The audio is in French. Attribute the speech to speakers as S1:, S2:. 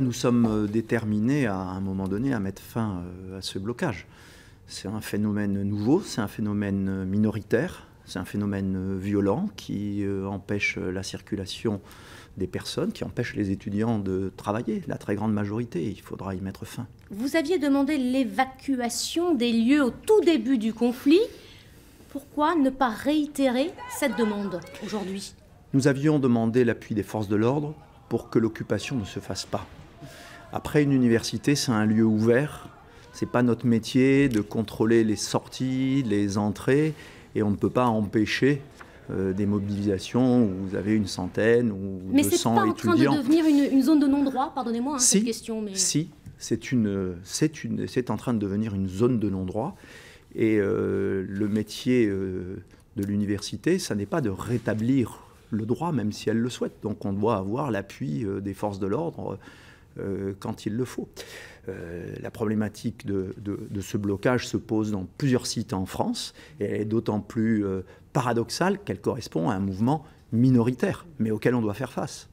S1: Nous sommes euh, déterminés à, un moment donné à mettre fin euh, à ce blocage. C'est un phénomène nouveau, c'est un phénomène euh, minoritaire, c'est un phénomène violent qui empêche la circulation des personnes, qui empêche les étudiants de travailler, la très grande majorité. Il faudra y mettre fin.
S2: Vous aviez demandé l'évacuation des lieux au tout début du conflit. Pourquoi ne pas réitérer cette demande
S3: aujourd'hui
S1: Nous avions demandé l'appui des forces de l'ordre pour que l'occupation ne se fasse pas. Après, une université, c'est un lieu ouvert. C'est pas notre métier de contrôler les sorties, les entrées, et on ne peut pas empêcher euh, des mobilisations où vous avez une centaine ou 200 étudiants. Mais c'est pas en train de
S3: devenir une, zone de non-droit, pardonnez-moi hein, si, question. Mais... Si,
S1: c'est une, c'est une, c'est en train de devenir une zone de non-droit, et euh, le métier euh, de l'université, ça n'est pas de rétablir le droit, même si elle le souhaite. Donc on doit avoir l'appui des forces de l'ordre. Euh, quand il le faut. Euh, la problématique de, ce blocage se pose dans plusieurs sites en France et elle est d'autant plus euh, paradoxale qu'elle correspond à un mouvement minoritaire, mais auquel on doit faire face.